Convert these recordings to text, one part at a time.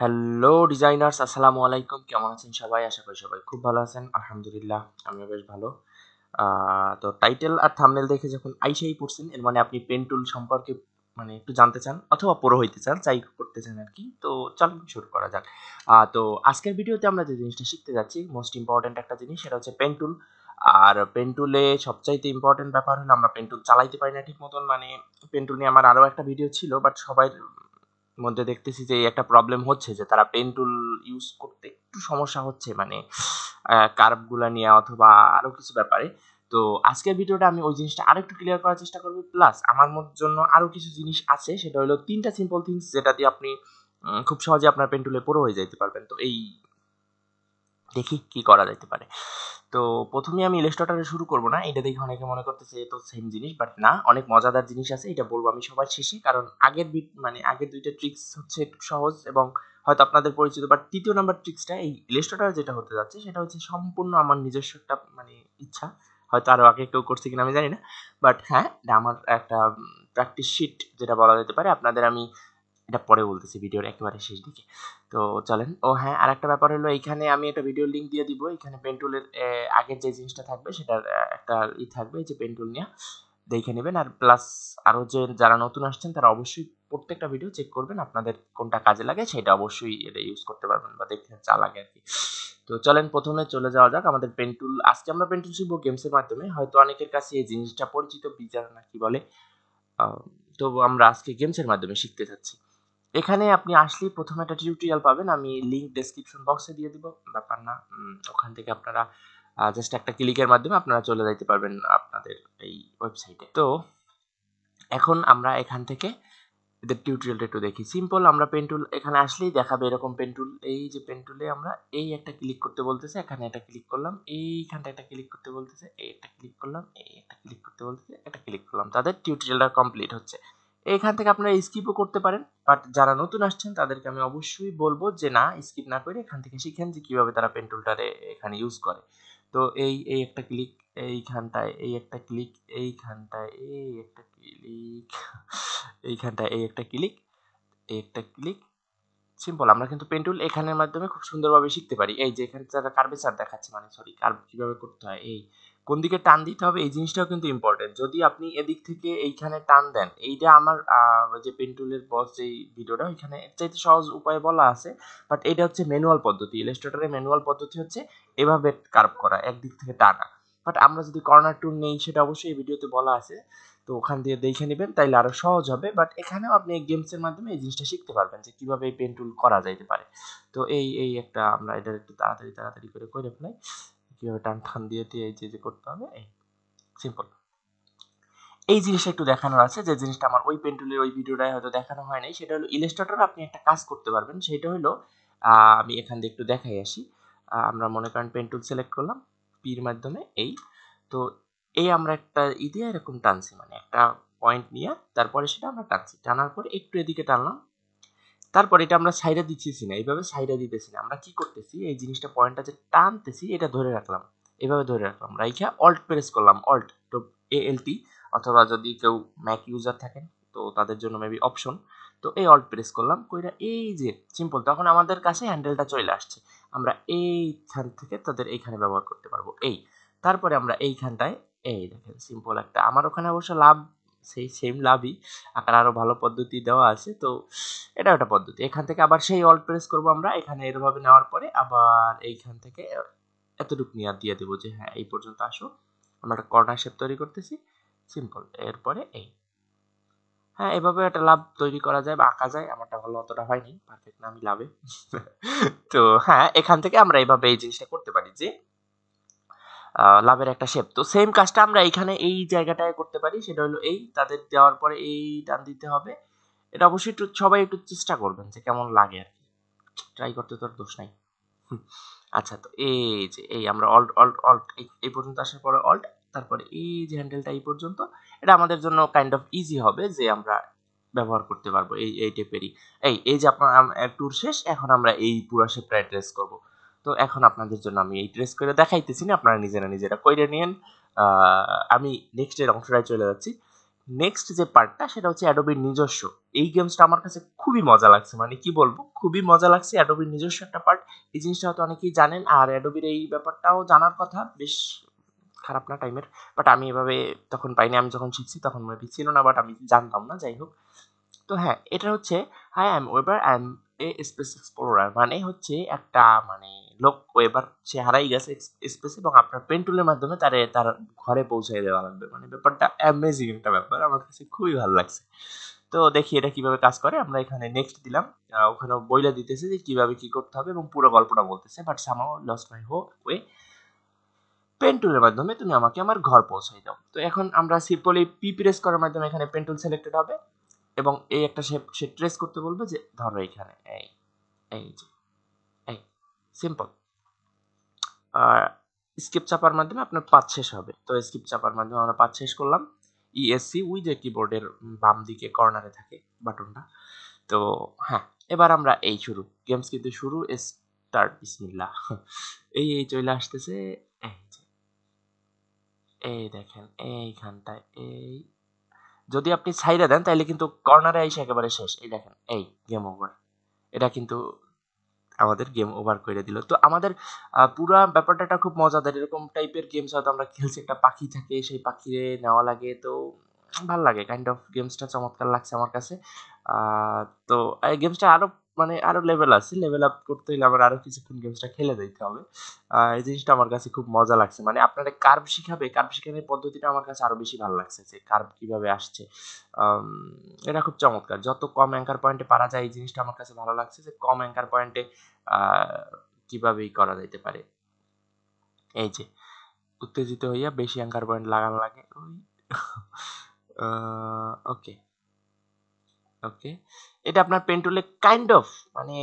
Hello designers আসসালামু আলাইকুম কেমন আছেন সবাই আশা করি সবাই খুব ভালো আছেন আলহামদুলিল্লাহ আমিও বেশ ভালো তো টাইটেল আর থামনেল দেখে যখন আইসাই পড়ছেন এর মানে আপনি পেন টুল সম্পর্কে মানে একটু জানতে চান অথবা পড়ো হইতে চান চাই করতে চান আর কি তো চল শুরু করা যাক তো আজকের ভিডিওতে আমরা যে জিনিসটা শিখতে যাচ্ছি মোস্ট ইম্পর্ট্যান্ট একটা জিনিস সেটা হচ্ছে পেন টুল আর পেন্টুলে সবচাইতে ইম্পর্টেন্ট ব্যাপার হলো আমরা পেন্টুল চালাইতে পারি না ঠিক মতন মানে পেন্টুল নিয়ে আমার আরও একটা ভিডিও ছিল বাট সবাই মধ্যে দেখতেছি যে একটা প্রবলেম হচ্ছে যে তারা পেন টুল ইউজ করতে একটু সমস্যা হচ্ছে মানে কার্ভগুলা নিয়ে অথবা আরও কিছু ব্যাপারে তো আজকের ভিডিওটা আমি ওই জিনিসটা একটু ক্লিয়ার করার চেষ্টা করবো প্লাস আমার জন্য আরও কিছু জিনিস আছে সেটা হলো তিনটা সিম্পল থিংস যেটা দিয়ে আপনি খুব সহজে আপনার টুলে পুরো হয়ে যেতে পারবেন তো এই দেখি কি করা যেতে পারে তো প্রথমে আমি ইলাস্ট্রেটরে শুরু করব না এটা দেখে অনেকে মনে করতেছে তো সেম জিনিস বাট না অনেক মজাদার জিনিস আছে এটা বলবো আমি সবার শেষে কারণ আগের মানে আগের দুইটা ট্রিক্স হচ্ছে একটু সহজ এবং হয়তো আপনাদের পরিচিত বাট তৃতীয় নাম্বার ট্রিক্সটা এই ইলাস্ট্রেটরে যেটা হতে যাচ্ছে সেটা হচ্ছে সম্পূর্ণ আমার নিজস্ব একটা মানে ইচ্ছা হয়তো আরও আগে কেউ করছে কিনা আমি জানি না বাট হ্যাঁ এটা আমার একটা প্র্যাকটিস শিট যেটা বলা যেতে পারে আপনাদের আমি এটা পরে বলতেছি ভিডিওর একেবারে শেষ দিকে তো চলেন ও হ্যাঁ আর একটা ব্যাপার হলো এইখানে আমি একটা ভিডিও লিঙ্ক দিয়ে দিব এখানে পেন্টুলের আগের যে জিনিসটা থাকবে সেটার একটা ই থাকবে যে পেন্টুল নিয়ে দেখে নেবেন আর প্লাস আরও যে যারা নতুন আসছেন তারা অবশ্যই প্রত্যেকটা ভিডিও চেক করবেন আপনাদের কোনটা কাজে লাগে সেটা অবশ্যই এটা ইউজ করতে পারবেন বা দেখতে চা লাগে আর কি তো চলেন প্রথমে চলে যাওয়া যাক আমাদের পেন্টুল আজকে আমরা পেন্টুল শিখবো গেমসের মাধ্যমে হয়তো অনেকের কাছে এই জিনিসটা পরিচিত বিচার না কি বলে তো আমরা আজকে গেমসের মাধ্যমে শিখতে চাচ্ছি এখানে আপনি আসলেই প্রথমে একটা টিউটোরিয়াল পাবেন আমি লিঙ্ক ডেসক্রিপশন বক্সে দিয়ে দিব ব্যাপার না ওখান থেকে আপনারা জাস্ট একটা ক্লিকের মাধ্যমে আপনারা চলে যাইতে পারবেন আপনাদের এই ওয়েবসাইটে তো এখন আমরা এখান থেকে এদের টিউটোরিয়ালটা একটু দেখি সিম্পল আমরা পেন্টুল এখানে আসলেই দেখাবে এরকম পেন্টুল এই যে পেন্টুলে আমরা এই একটা ক্লিক করতে বলতেছে এখানে একটা ক্লিক করলাম এইখানটা একটা ক্লিক করতে বলতেছে এই একটা ক্লিক করলাম এই একটা ক্লিক করতে বলতেছে একটা ক্লিক করলাম তাদের টিউটোরিয়ালটা কমপ্লিট হচ্ছে এখান থেকে আপনারা স্কিপও করতে পারেন বাট যারা নতুন আসছেন তাদেরকে আমি অবশ্যই বলবো যে না স্কিপ না করে এখান থেকে শিখেন যে কীভাবে তারা পেন টুলটারে এখানে ইউজ করে তো এই এই একটা ক্লিক এইখানটায় এই একটা ক্লিক এইখানটায় এই একটা ক্লিক এইখানটায় এই একটা ক্লিক এই একটা ক্লিক সিম্পল আমরা কিন্তু পেন্টুল এখানের মাধ্যমে খুব সুন্দরভাবে শিখতে পারি এই যে এখানে যারা চার দেখাচ্ছে মানে সরি কার্ব কীভাবে করতে হয় এই কোন দিকে টান দিতে হবে এই জিনিসটাও কিন্তু ইম্পর্টেন্ট যদি আপনি এদিক থেকে এইখানে টান দেন এইটা আমার যে পেন্টুলের বস যেই ভিডিওটা ওইখানে চাইতে সহজ উপায়ে বলা আছে বাট এটা হচ্ছে ম্যানুয়াল পদ্ধতি ইলাস্ট্রেটরের ম্যানুয়াল পদ্ধতি হচ্ছে এভাবে কার্ভ করা একদিক থেকে টানা বাট আমরা যদি কর্নার টুল নেই সেটা অবশ্যই এই ভিডিওতে বলা আছে তো ওখান দিয়ে দেখে নেবেন তাইলে আরও সহজ হবে বাট এখানেও আপনি এই গেমসের মাধ্যমে এই জিনিসটা শিখতে পারবেন যে কীভাবে এই পেন্টুল করা যাইতে পারে তো এই এই একটা আমরা এটা একটু তাড়াতাড়ি তাড়াতাড়ি করে করে ফেলাই কীভাবে টান টান দিয়ে দিয়ে এই যে যে করতে হবে এই সিম্পল এই জিনিসটা একটু দেখানো আছে যে জিনিসটা আমার ওই পেন্টুলের ওই ভিডিওটায় হয়তো দেখানো হয় নাই সেটা হলো ইলেস্ট্রেটর আপনি একটা কাজ করতে পারবেন সেটা হলো আমি এখান দিয়ে একটু দেখাই আসি আমরা মনে করেন পেন্টুল সিলেক্ট করলাম পির মাধ্যমে এই তো এই আমরা একটা ই দিয়ে এরকম টানছি মানে একটা পয়েন্ট নিয়ে তারপরে সেটা আমরা টানছি টানার পরে একটু এদিকে টানলাম তারপর এটা আমরা সাইডে দিচ্ছি না এইভাবে সাইডে দিতেছি না আমরা কি করতেছি এই জিনিসটা পয়েন্টটা যে টানতেছি এটা ধরে রাখলাম এভাবে ধরে রাখলাম রাইখা অল্ট প্রেস করলাম অল্ট তো এএলটি অথবা যদি কেউ ম্যাক ইউজার থাকেন তো তাদের জন্য মেবি অপশন তো এই অল্ট প্রেস করলাম কইরা এই যে সিম্পল তখন আমাদের কাছে হ্যান্ডেলটা চলে আসছে আমরা এইখান থেকে তাদের এইখানে ব্যবহার করতে পারবো এই তারপরে আমরা এইখানটায় এই দেখেন সিম্পল একটা আমার ওখানে অবশ্য লাভ সেই সেম লাভই আকার আরও ভালো পদ্ধতি দেওয়া আছে তো এটা একটা পদ্ধতি এখান থেকে আবার সেই অল প্রেস করবো আমরা এখানে এরভাবে নেওয়ার পরে আবার এইখান থেকে এতটুকু নিয়ে দিয়ে দেবো যে হ্যাঁ এই পর্যন্ত আসো আমরা একটা কর্নার শেপ তৈরি করতেছি সিম্পল এরপরে এই হ্যাঁ এভাবে একটা লাভ তৈরি করা যায় বা আঁকা যায় আমারটা ভালো অতটা হয়নি পারফেক্ট না আমি লাভে তো হ্যাঁ এখান থেকে আমরা এইভাবে এই জিনিসটা করতে পারি যে লাভের একটা শেপ তো সেম কাজটা আমরা এইখানে এই জায়গাটায় করতে পারি সেটা হলো এই তাদের দেওয়ার পরে এই টান দিতে হবে এটা অবশ্যই একটু সবাই একটু চেষ্টা করবেন যে কেমন লাগে আর কি ট্রাই করতে তো আর দোষ নাই আচ্ছা তো এই যে এই আমরা অল্ট অল্ট অল্ট এই পর্যন্ত আসার পরে অল্ট তারপরে এই যে হ্যান্ডেলটা এই পর্যন্ত এটা আমাদের জন্য কাইন্ড অফ ইজি হবে যে আমরা ব্যবহার করতে পারবো এই এই টেপেরই এই এই যে আপনার ট্যুর শেষ এখন আমরা এই পুরা শেপটা অ্যাড্রেস করবো তো এখন আপনাদের জন্য আমি এই ড্রেস করে দেখাইতেছি না আপনারা নিজেরা নিজেরা কইরে নিন আমি নেক্সটের অংশটায় চলে যাচ্ছি নেক্সট যে পার্টটা সেটা হচ্ছে অ্যাডোবির নিজস্ব এই গেমসটা আমার কাছে খুবই মজা লাগছে মানে কি বলবো খুবই মজা লাগছে অ্যাডোবির নিজস্ব একটা পার্ট এই জিনিসটা হয়তো অনেকেই জানেন আর অ্যাডোবির এই ব্যাপারটাও জানার কথা বেশ খারাপ না টাইমের বাট আমি এভাবে তখন পাইনি আমি যখন শিখছি তখন মেবি ছিল না বাট আমি জানতাম না যাই হোক তো হ্যাঁ এটা হচ্ছে hi I am Weber I am a space explorer মানে হচ্ছে একটা মানে লোক এবার সে হারাই গেছে স্পেস এবং আপনার পেন টুলের মাধ্যমে তারে তার ঘরে পৌঁছাই দেওয়া লাগবে মানে ব্যাপারটা অ্যামেজিং একটা ব্যাপার আমার কাছে খুবই ভালো লাগছে তো দেখি এটা কিভাবে কাজ করে আমরা এখানে নেক্সট দিলাম ওখানে বইলা দিতেছে যে কিভাবে কি করতে হবে এবং পুরো গল্পটা বলতেছে বাট সামাও লস মাই হো ওয়ে পেন্টুলের মাধ্যমে তুমি আমাকে আমার ঘর পৌঁছাই দাও তো এখন আমরা সিম্পলি পি প্রেস করার মাধ্যমে এখানে পেন্টুল সিলেক্টেড হবে এবং এই একটা সে ট্রেস করতে বলবে যে ধরো এখানে এই এই যে সিম্পল স্কিপ চাপার মাধ্যমে আপনার পাঁচ শেষ হবে তো স্কিপ চাপার মাধ্যমে আমরা পাঁচ শেষ করলাম ইএসসি উই যে কিবোর্ডের বাম দিকে কর্নারে থাকে বাটনটা তো হ্যাঁ এবার আমরা এই শুরু গেমস কিন্তু শুরু স্টার্ট বিসমিল্লা এই এই চলে আসতেছে এই এই দেখেন এইখানটায় এই যদি আপনি সাইডে দেন তাহলে কিন্তু কর্নারে এসে একেবারে শেষ এই দেখেন এই গেম ওভার এটা কিন্তু আমাদের গেম ওভার করে দিল তো আমাদের পুরা ব্যাপারটা খুব মজাদার এরকম টাইপের গেমস হয়তো আমরা খেলছি একটা পাখি থাকে সেই পাখিরে নেওয়া লাগে তো ভাল লাগে কাইন্ড অফ গেমসটা চমৎকার লাগছে আমার কাছে তো এই গেমসটা আরও মানে আরো লেভেল আছে লেভেল আপ করতে হলে আমার আরো কিছুক্ষণ গেমসটা খেলে দিতে হবে এই জিনিসটা আমার কাছে খুব মজা লাগছে মানে আপনারা কার্ভ শিখাবে কার্ভ শিখানোর পদ্ধতিটা আমার কাছে আরো বেশি ভালো লাগছে যে কার্ভ কিভাবে আসছে এটা খুব চমৎকার যত কম অ্যাঙ্কার পয়েন্টে পারা যায় এই জিনিসটা আমার কাছে ভালো লাগছে যে কম অ্যাঙ্কার পয়েন্টে কিভাবে করা যাইতে পারে এই যে উত্তেজিত হইয়া বেশি অ্যাঙ্কার পয়েন্ট লাগান লাগে ওই ওকে ওকে এটা আপনার টুলে কাইন্ড অফ মানে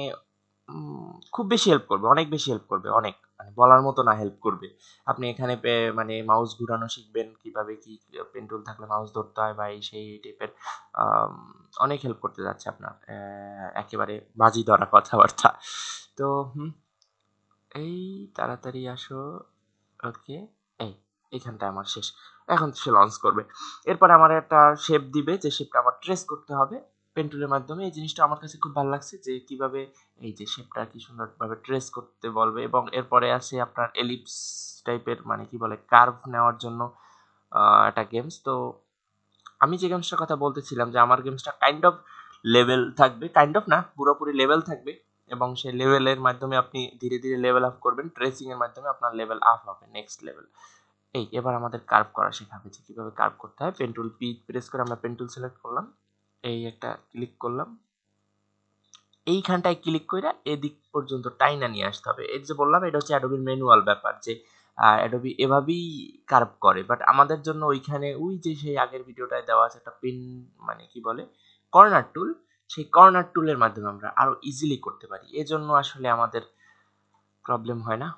খুব বেশি হেল্প করবে অনেক বেশি হেল্প করবে অনেক মানে বলার মতো না হেল্প করবে আপনি এখানে মানে মাউস ঘুরানো শিখবেন কিভাবে কি টুল থাকলে মাউস ধরতে হয় বা এই সেই টাইপের অনেক হেল্প করতে যাচ্ছে আপনার একেবারে বাজি ধরা কথাবার্তা তো এই তাড়াতাড়ি আসো ওকে এই এখানটা আমার শেষ এখন সে লঞ্চ করবে এরপরে আমার একটা শেপ দিবে যে শেপটা আমার ট্রেস করতে হবে পেন টুলের মাধ্যমে এই জিনিসটা আমার কাছে খুব ভালো লাগছে যে কিভাবে এই যে শেপটা কি সুন্দরভাবে ট্রেস করতে বলবে এবং এরপরে আছে আপনার এলিপস টাইপের মানে কি বলে কার্ভ নেওয়ার জন্য একটা গেমস তো আমি যে গেমসটার কথা বলতেছিলাম যে আমার গেমসটা কাইন্ড অফ লেভেল থাকবে কাইন্ড অফ না পুরোপুরি লেভেল থাকবে এবং সেই লেভেলের মাধ্যমে আপনি ধীরে ধীরে লেভেল আপ করবেন ট্রেসিংয়ের মাধ্যমে আপনার লেভেল আপ হবে নেক্সট লেভেল এই এবার আমাদের কার্ভ করা শেখাবে যে কীভাবে কার্ভ করতে হয় পেন্টুল পি প্রেস করে আমরা পেন্টুল সিলেক্ট করলাম এই একটা ক্লিক করলাম এইখানটায় ক্লিক করে এদিক পর্যন্ত টাইনা নিয়ে আসতে হবে এই যে বললাম এটা হচ্ছে অ্যাডোবির ম্যানুয়াল ব্যাপার যে অ্যাডোবি এভাবেই কার্ভ করে বাট আমাদের জন্য ওইখানে ওই যে সেই আগের ভিডিওটায় দেওয়া আছে একটা পিন মানে কি বলে কর্নার টুল সেই কর্নার টুলের মাধ্যমে আমরা আরও ইজিলি করতে পারি এজন্য আসলে আমাদের প্রবলেম হয় না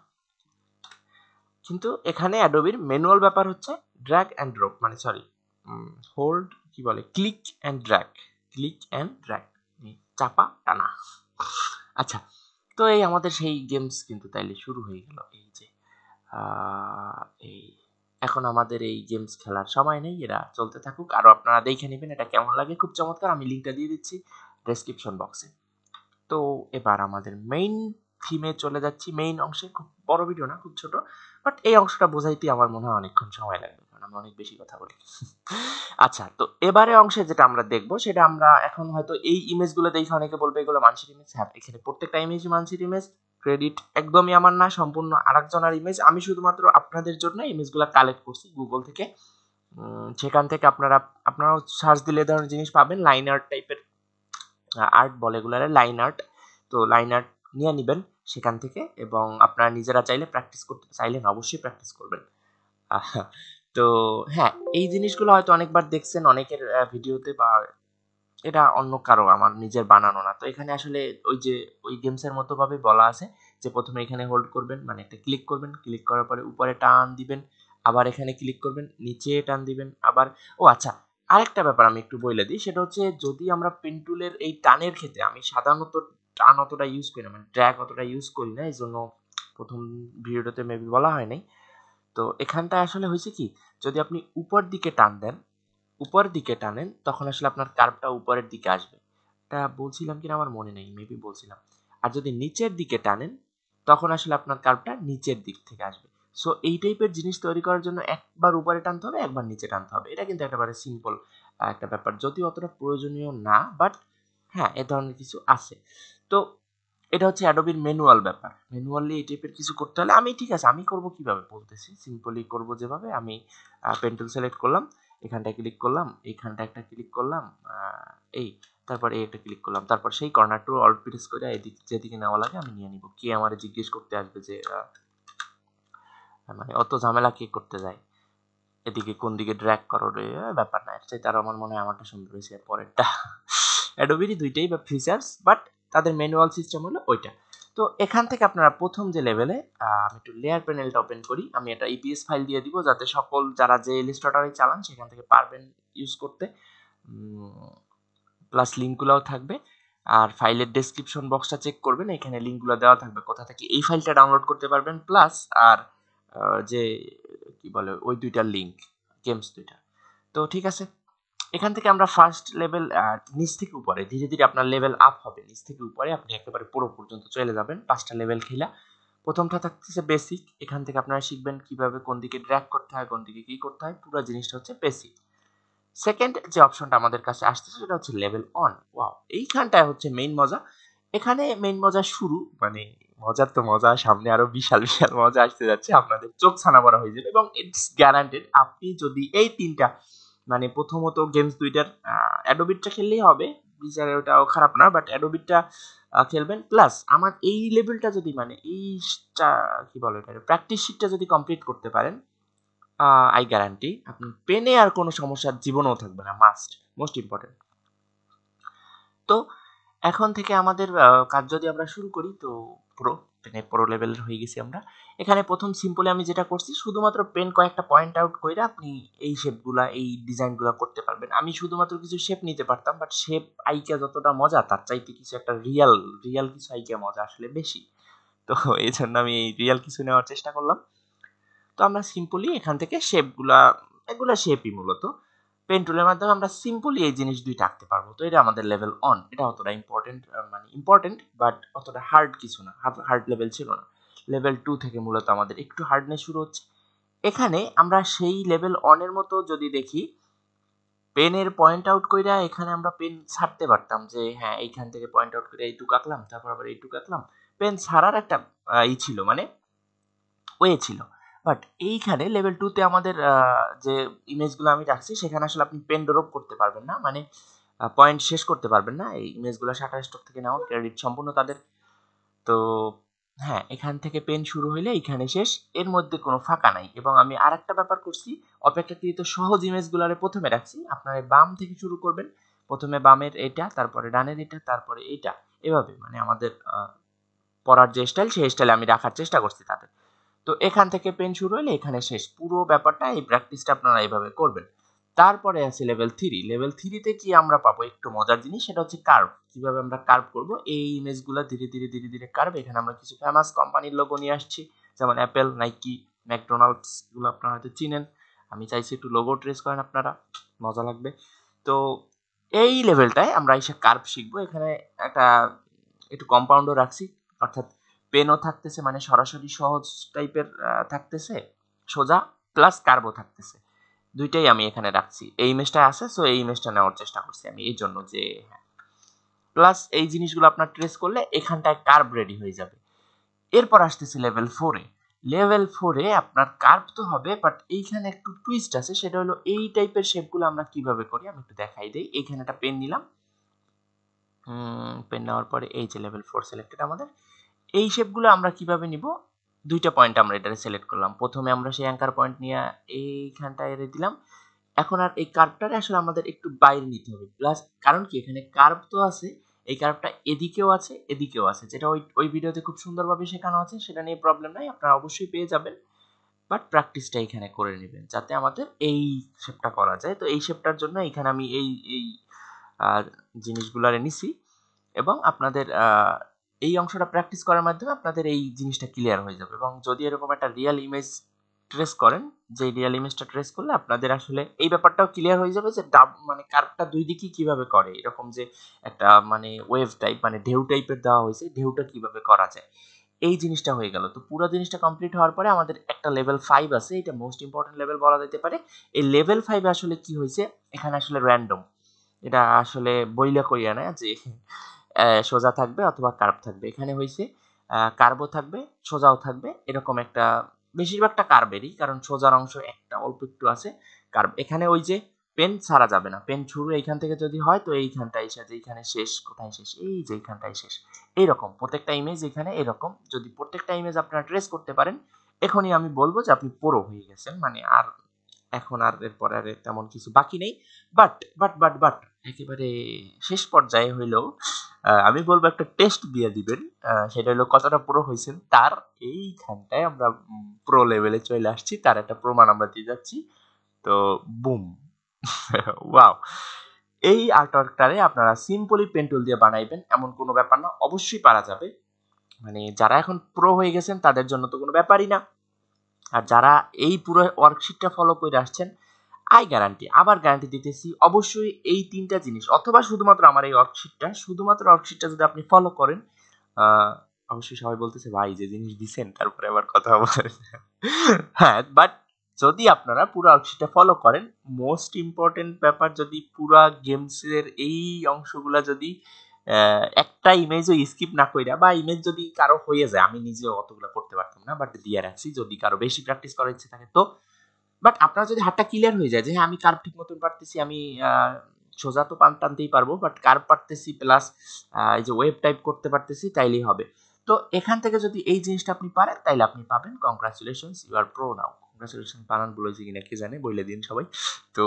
কিন্তু এখানে অ্যাডোবির ম্যানুয়াল ব্যাপার হচ্ছে ড্র্যাগ অ্যান্ড ড্রপ মানে সরি হোল্ড কি বলে click and drag click and drag চাপা টানা আচ্ছা তো এই আমাদের সেই গেমস কিন্তু তাইলে শুরু হয়ে গেল এই যে এই এখন আমাদের এই গেমস খেলার সময় নেই এরা চলতে থাকুক আরও আপনারা দেখে নেবেন এটা কেমন লাগে খুব চমৎকার আমি লিঙ্কটা দিয়ে দিচ্ছি ডেসক্রিপশন বক্সে তো এবার আমাদের মেইন থিমে চলে যাচ্ছি মেইন অংশে খুব বড় ভিডিও না খুব ছোট বাট এই অংশটা বোঝাইতে আমার মনে হয় অনেকক্ষণ সময় লাগবে আমরা অনেক বেশি কথা বলি আচ্ছা তো এবারে অংশে যেটা আমরা দেখব সেটা আমরা এখন হয়তো এই ইমেজগুলো দেখে অনেকে বলবে এগুলো মানসির ইমেজ হ্যাঁ এখানে প্রত্যেকটা ইমেজ মানসির ইমেজ ক্রেডিট একদমই আমার না সম্পূর্ণ আরেকজনের ইমেজ আমি শুধুমাত্র আপনাদের জন্য ইমেজগুলো কালেক্ট করছি গুগল থেকে সেখান থেকে আপনারা আপনারাও সার্চ দিলে ধরনের জিনিস পাবেন লাইন আর্ট টাইপের আর্ট বলে এগুলো লাইন আর্ট তো লাইন আর্ট নিয়ে নেবেন সেখান থেকে এবং আপনারা নিজেরা চাইলে প্র্যাকটিস করতে চাইলেন অবশ্যই প্র্যাকটিস করবেন তো হ্যাঁ এই জিনিসগুলো হয়তো অনেকবার দেখছেন অনেকের ভিডিওতে বা এটা অন্য কারো আমার নিজের বানানো না তো এখানে আসলে ওই যে ওই গেমসের মতো ভাবে বলা আছে যে প্রথমে এখানে হোল্ড করবেন মানে একটা ক্লিক করবেন ক্লিক করার পরে উপরে টান দিবেন আবার এখানে ক্লিক করবেন নিচে টান দিবেন আবার ও আচ্ছা আরেকটা ব্যাপার আমি একটু বলে দিই সেটা হচ্ছে যদি আমরা পেন্টুলের এই টানের ক্ষেত্রে আমি সাধারণত টান অতটা ইউজ করি না মানে ট্র্যাক অতটা ইউজ করি না এই জন্য প্রথম ভিডিওটাতে মেবি বলা হয় নাই তো এখানটা আসলে হয়েছে কি যদি আপনি উপর দিকে টান দেন উপর দিকে টানেন তখন আসলে আপনার কার্ভটা উপরের দিকে আসবে এটা বলছিলাম কিনা আমার মনে নেই মেবি বলছিলাম আর যদি নিচের দিকে টানেন তখন আসলে আপনার কার্ভটা নিচের দিক থেকে আসবে সো এই টাইপের জিনিস তৈরি করার জন্য একবার উপরে টানতে হবে একবার নিচে টানতে হবে এটা কিন্তু একেবারে সিম্পল একটা ব্যাপার যদিও অতটা প্রয়োজনীয় না বাট হ্যাঁ এ ধরনের কিছু আছে তো এটা হচ্ছে অ্যাডোবির ম্যানুয়াল ব্যাপার ম্যানুয়ালি এই টাইপের কিছু করতে হলে আমি ঠিক আছে আমি করব কিভাবে বলতেছি সিম্পলি করব যেভাবে আমি পেন্টুল সিলেক্ট করলাম এখানটা ক্লিক করলাম এখানটা একটা ক্লিক করলাম এই তারপর এই একটা ক্লিক করলাম তারপর সেই কর্নারটু অল্ট প্রেস করে এদিক যেদিকে নেওয়া লাগে আমি নিয়ে নিব কে আমার জিজ্ঞেস করতে আসবে যে মানে অত ঝামেলা কে করতে যায় এদিকে কোন দিকে ড্র্যাগ করো রে ব্যাপার না এর তার আমার মনে হয় আমারটা সুন্দর হয়েছে পরেরটা অ্যাডোবিরই দুইটাই বা ফিচার্স বাট তাদের ম্যানুয়াল সিস্টেম হলো ওইটা তো এখান থেকে আপনারা প্রথম যে লেভেলে আমি একটু লেয়ার প্যানেলটা ওপেন করি আমি একটা ইপিএস e ফাইল দিয়ে দিব যাতে সকল যারা যে ইলিস্ট্রেটারে চালান সেখান থেকে পারবেন ইউজ করতে প্লাস লিঙ্কগুলোও থাকবে আর ফাইলের ডেসক্রিপশন বক্সটা চেক করবেন এখানে লিঙ্কগুলো দেওয়া থাকবে কোথা থেকে এই ফাইলটা ডাউনলোড করতে পারবেন প্লাস আর যে কি বলে ওই দুইটা লিঙ্ক গেমস দুইটা তো ঠিক আছে এখান থেকে আমরা ফার্স্ট লেভেল নিচ থেকে উপরে ধীরে ধীরে আপনার লেভেল আপ হবে নিচ থেকে উপরে আপনি একেবারে পুরো পর্যন্ত চলে যাবেন পাঁচটা লেভেল খেলা প্রথমটা থাকতেছে বেসিক এখান থেকে আপনারা শিখবেন কিভাবে কোন দিকে ড্র্যাক করতে হয় কোন দিকে কী করতে হয় পুরো জিনিসটা হচ্ছে বেসিক সেকেন্ড যে অপশনটা আমাদের কাছে আসতেছে সেটা হচ্ছে লেভেল অন ওয়াও এইখানটায় হচ্ছে মেইন মজা এখানে মেইন মজা শুরু মানে মজার তো মজা সামনে আরো বিশাল বিশাল মজা আসতে যাচ্ছে আপনাদের চোখ ছানা বড় হয়ে যাবে এবং ইটস গ্যারান্টেড আপনি যদি এই তিনটা মানে প্রথমত গেমস দুইটার অ্যাডোবিটটা খেললেই হবে বিচারে ওটাও খারাপ না বাট অ্যাডোবিটটা খেলবেন প্লাস আমার এই লেভেলটা যদি মানে এইটা কী বলে এটা প্র্যাকটিস শিটটা যদি কমপ্লিট করতে পারেন আই গ্যারান্টি আপনি পেনে আর কোনো সমস্যার জীবনেও থাকবে না মাস্ট মোস্ট ইম্পর্টেন্ট তো এখন থেকে আমাদের কাজ যদি আমরা শুরু করি তো প্রো টেনে প্রো লেভেলের হয়ে গেছি আমরা এখানে প্রথম সিম্পলি আমি যেটা করছি শুধুমাত্র পেন কয়েকটা পয়েন্ট আউট করে আপনি এই শেপগুলা এই ডিজাইনগুলো করতে পারবেন আমি শুধুমাত্র কিছু শেপ নিতে পারতাম বাট শেপ আইকা যতটা মজা তার চাইতে কিছু একটা রিয়াল রিয়াল কিছু আইকা মজা আসলে বেশি তো এই জন্য আমি এই রিয়াল কিছু নেওয়ার চেষ্টা করলাম তো আমরা সিম্পলি এখান থেকে শেপগুলা এগুলা শেপই মূলত পেন টুলের মাধ্যমে আমরা সিম্পলি এই জিনিস দুইটা আঁকতে পারবো তো এটা আমাদের লেভেল অন এটা অতটা ইম্পর্টেন্ট মানে ইম্পর্টেন্ট বাট অতটা হার্ড কিছু না হার্ড লেভেল ছিল না লেভেল টু থেকে মূলত আমাদের একটু হার্ডনেস শুরু হচ্ছে এখানে আমরা সেই লেভেল অনের মতো যদি দেখি পেনের পয়েন্ট আউট কইরা এখানে আমরা পেন ছাড়তে পারতাম যে হ্যাঁ এইখান থেকে পয়েন্ট আউট করে এইটুকু আঁকলাম তারপর আবার এইটুকু আঁকলাম পেন ছাড়ার একটা ই ছিল মানে ওয়ে ছিল বাট এইখানে লেভেল টুতে আমাদের যে ইমেজগুলো আমি রাখছি সেখানে আসলে আপনি পেন ড্রপ করতে পারবেন না মানে পয়েন্ট শেষ করতে পারবেন না এই ইমেজগুলো শাটার স্টক থেকে নেওয়া ক্রেডিট সম্পূর্ণ তাদের তো হ্যাঁ এখান থেকে পেন শুরু হইলে এখানে শেষ এর মধ্যে কোনো ফাঁকা নাই এবং আমি আর একটা ব্যাপার করছি অপেক্ষাকৃত সহজ ইমেজগুলোরে প্রথমে রাখছি আপনারা বাম থেকে শুরু করবেন প্রথমে বামের এটা তারপরে ডানের এটা তারপরে এটা এভাবে মানে আমাদের পড়ার যে স্টাইল সেই স্টাইলে আমি রাখার চেষ্টা করছি তাদের তো এখান থেকে পেন শুরু হলে এখানে শেষ পুরো ব্যাপারটা এই প্র্যাকটিসটা আপনারা এইভাবে করবেন তারপরে আছে লেভেল থ্রি লেভেল থ্রিতে কি আমরা পাবো একটু মজার জিনিস সেটা হচ্ছে কার্ভ কিভাবে আমরা কার্ভ করব এই ইমেজগুলো ধীরে ধীরে ধীরে ধীরে কার্ভ এখানে আমরা কিছু ফেমাস কোম্পানির লোগো নিয়ে আসছি যেমন অ্যাপেল নাইকি ম্যাকডোনাল্ডসগুলো আপনারা হয়তো চিনেন আমি চাইছি একটু লোগো ট্রেস করেন আপনারা মজা লাগবে তো এই লেভেলটায় আমরা এসে কার্ভ শিখবো এখানে একটা একটু কম্পাউন্ডও রাখছি অর্থাৎ পেনও থাকতেছে মানে সরাসরি সহজ টাইপের থাকতেছে সোজা প্লাস কার্বো থাকতেছে দুইটাই আমি এখানে রাখছি এই ইমেজটা আছে সো এই ইমেজটা নেওয়ার চেষ্টা করছি আমি এই জন্য যে প্লাস হ্যাঁ। এই জিনিসগুলো আপনার ট্রেস করলে এখানটায় কার্ভ রেডি হয়ে যাবে এরপর আসতেছি লেভেল ফোরে লেভেল ফোরে আপনার কার্ভ তো হবে বাট এইখানে একটু টুইস্ট আছে সেটা হলো এই টাইপের শেপগুলো আমরা কিভাবে করি আমি একটু দেখাই দিই এইখানে একটা পেন নিলাম পেন নেওয়ার পরে এই যে লেভেল ফোর সিলেক্টেড আমাদের এই শেপগুলো আমরা কিভাবে নিব দুইটা পয়েন্ট আমরা এটারে সিলেক্ট করলাম প্রথমে আমরা সেই অ্যাঙ্কার পয়েন্ট নিয়ে এইখানটায় এড়ে দিলাম এখন আর এই কার্ভটারে আসলে আমাদের একটু বাইরে নিতে হবে প্লাস কারণ কি এখানে কার্ভ তো আছে এই কার্ভটা এদিকেও আছে এদিকেও আছে যেটা ওই ওই ভিডিওতে খুব সুন্দরভাবে শেখানো আছে সেটা নিয়ে প্রবলেম নাই আপনারা অবশ্যই পেয়ে যাবেন বাট প্র্যাকটিসটা এখানে করে নেবেন যাতে আমাদের এই শেপটা করা যায় তো এই শেপটার জন্য এখানে আমি এই এই জিনিসগুলো নিছি এবং আপনাদের এই অংশটা প্র্যাকটিস করার মাধ্যমে আপনাদের এই জিনিসটা ক্লিয়ার হয়ে যাবে এবং যদি এরকম একটা রিয়েল ইমেজ ট্রেস করেন যে রিয়েল ইমেজটা ট্রেস করলে আপনাদের আসলে এই ব্যাপারটাও ক্লিয়ার হয়ে যাবে যে ডাব মানে কার্ভটা দুই দিকে কিভাবে করে এরকম যে একটা মানে ওয়েভ টাইপ মানে ঢেউ টাইপের দেওয়া হয়েছে ঢেউটা কিভাবে করা যায় এই জিনিসটা হয়ে গেল তো পুরো জিনিসটা কমপ্লিট হওয়ার পরে আমাদের একটা লেভেল ফাইভ আছে এটা মোস্ট ইম্পর্টেন্ট লেভেল বলা যেতে পারে এই লেভেল ফাইভে আসলে কি হয়েছে এখানে আসলে র্যান্ডম এটা আসলে বইলা করিয়া না যে সোজা থাকবে অথবা কার্ভ থাকবে এখানে হয়েছে কার্বও থাকবে সোজাও থাকবে এরকম একটা বেশিরভাগটা কার্বেরই কারণ সোজার অংশ একটা অল্প একটু আছে কার্ভ এখানে ওই যে পেন ছাড়া যাবে না পেন শুরু এইখান থেকে যদি হয় তো এইখানটাই শেষ এইখানে শেষ কোথায় শেষ এই যে এইখানটাই শেষ এইরকম প্রত্যেকটা ইমেজ এখানে এরকম যদি প্রত্যেকটা ইমেজ আপনারা ট্রেস করতে পারেন এখনই আমি বলবো যে আপনি পোড়ো হয়ে গেছেন মানে আর এখন আর এরপরে আর তেমন কিছু বাকি নেই বাট বাট বাট বাট একেবারে শেষ পর্যায়ে হইলেও আমি বলবো একটা টেস্ট দিয়ে দিবেন সেটা হলো কতটা প্রো হয়েছেন তার এইখানটায় আমরা প্রো লেভেলে চলে আসছি তার একটা প্রমাণ আমরা দিয়ে যাচ্ছি তো বুম ওয়াও এই আর্টওয়ার্কটারে আপনারা সিম্পলি পেন্টুল দিয়ে বানাইবেন এমন কোনো ব্যাপার না অবশ্যই পারা যাবে মানে যারা এখন প্রো হয়ে গেছেন তাদের জন্য তো কোনো ব্যাপারই না আর যারা এই পুরো ওয়ার্কশিটটা ফলো করে আসছেন আই গ্যারান্টি আবার গ্যারান্টি দিতেছি অবশ্যই এই তিনটা জিনিস অথবা শুধুমাত্র আমার এই ওয়ার্কশিটটা শুধুমাত্র ওয়ার্কশিটটা যদি আপনি ফলো করেন অবশ্যই সবাই বলতেছে ভাই যে জিনিস দিছেন তারপরে আবার কথা বলেন হ্যাঁ বাট যদি আপনারা পুরো ওয়ার্কশিটটা ফলো করেন মোস্ট ইম্পর্টেন্ট ব্যাপার যদি পুরো গেমসের এই অংশগুলা যদি একটা ইমেজও স্কিপ না কইরা বা ইমেজ যদি কারো হয়ে যায় আমি নিজেও অতগুলো করতে পারতাম না বাট দিয়ে রাখছি যদি কারো বেশি প্র্যাকটিস করার ইচ্ছে থাকে তো বাট আপনার যদি হাতটা ক্লিয়ার হয়ে যায় যে হ্যাঁ আমি কার্ভ ঠিক মতন পারতেছি আমি সোজা তো পান টানতেই পারবো বাট কার্ভ পারতেছি প্লাস এই যে ওয়েব টাইপ করতে পারতেছি তাইলেই হবে তো এখান থেকে যদি এই জিনিসটা আপনি পারেন তাইলে আপনি পাবেন congratulation you are pro now congratulation বলে বলেছি কিনা কে জানে বলে দিন সবাই তো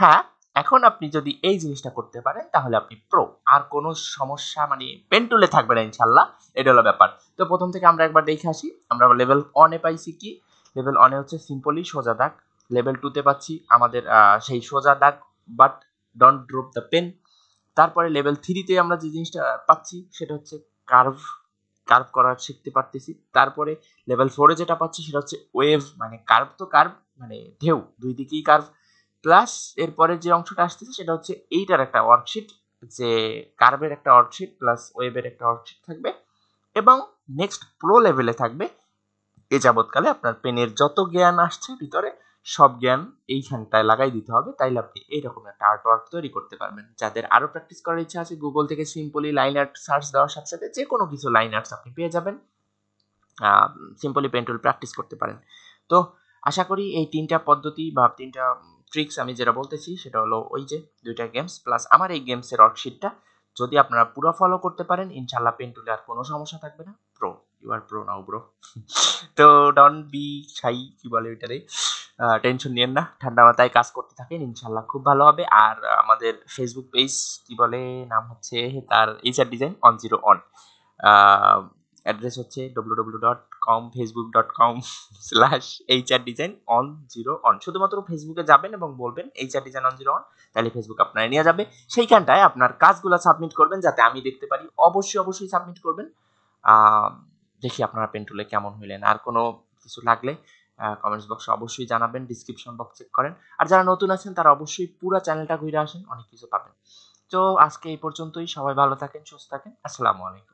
হ্যাঁ এখন আপনি যদি এই জিনিসটা করতে পারেন তাহলে আপনি প্রো আর কোনো সমস্যা মানে পেন্টুলে থাকবে না ইনশাল্লাহ এটা হলো ব্যাপার তো প্রথম থেকে আমরা একবার দেখে আসি আমরা লেভেল ওয়ানে পাইছি কি লেভেল ওয়ানে হচ্ছে সিম্পলি সোজা দাগ লেভেল টুতে পাচ্ছি আমাদের সেই সোজা দাগ but don't drop the pen তারপরে লেভেল থ্রিতে আমরা যে জিনিসটা পাচ্ছি সেটা হচ্ছে কার্ভ কার্ভ করা শিখতে পারতেছি তারপরে লেভেল ফোরে যেটা পাচ্ছি সেটা হচ্ছে ওয়েভ মানে কার্ভ তো কার্ভ মানে ঢেউ দুই দিকেই কার্ভ প্লাস এরপরে যে অংশটা আসতেছে সেটা হচ্ছে এইটার একটা ওয়ার্কশিট যে কার্ভের একটা ওয়ার্কশিট প্লাস ওয়েভের একটা ওয়ার্কশিট থাকবে এবং নেক্সট প্রো লেভেলে থাকবে এ যাবৎকালে আপনার পেনের যত জ্ঞান আসছে ভিতরে সব জ্ঞান এইখানটায় লাগাই দিতে হবে তাইলে আপনি এইরকম একটা আর্ট ওয়ার্ক তৈরি করতে পারবেন যাদের আরও প্র্যাকটিস করার ইচ্ছা আছে গুগল থেকে সিম্পলি লাইন আর্ট সার্চ দেওয়ার সাথে সাথে যে কোনো কিছু লাইন আর্টস আপনি পেয়ে যাবেন সিম্পলি পেন্টুল প্র্যাকটিস করতে পারেন তো আশা করি এই তিনটা পদ্ধতি বা তিনটা ট্রিক্স আমি যেটা বলতেছি সেটা হলো ওই যে দুইটা গেমস প্লাস আমার এই গেমসের ওয়ার্কশিটটা যদি আপনারা পুরো ফলো করতে পারেন ইনশাল্লাহ পেন্টুলে আর কোনো সমস্যা থাকবে না pro you are pro now bro তো ডন বি সাই কি বলে ওইটারে টেনশন নিয়েন না ঠান্ডা মাথায় কাজ করতে থাকেন ইনশাল্লাহ খুব ভালো হবে আর আমাদের ফেসবুক পেজ কি বলে নাম হচ্ছে তার HR design one zero one address হচ্ছে W W dot com Facebook dot com slash H R design one zero one শুধুমাত্র ফেসবুকে যাবেন এবং বলবেন H R design one zero one তাহলে ফেসবুক আপনারা নিয়ে যাবে সেইখানটায় আপনার কাজগুলো সাবমিট করবেন যাতে আমি দেখতে পারি অবশ্যই অবশ্যই সাবমিট করবেন দেখি আপনারা পেন্টুলে কেমন হইলেন আর কোনো কিছু লাগলে কমেন্টস বক্সে অবশ্যই জানাবেন ডিসক্রিপশন বক্স চেক করেন আর যারা নতুন আছেন তারা অবশ্যই পুরো চ্যানেলটা ঘুরে আসেন অনেক কিছু পাবেন তো আজকে এই পর্যন্তই সবাই ভালো থাকেন সুস্থ থাকেন আসসালামু আলাইকুম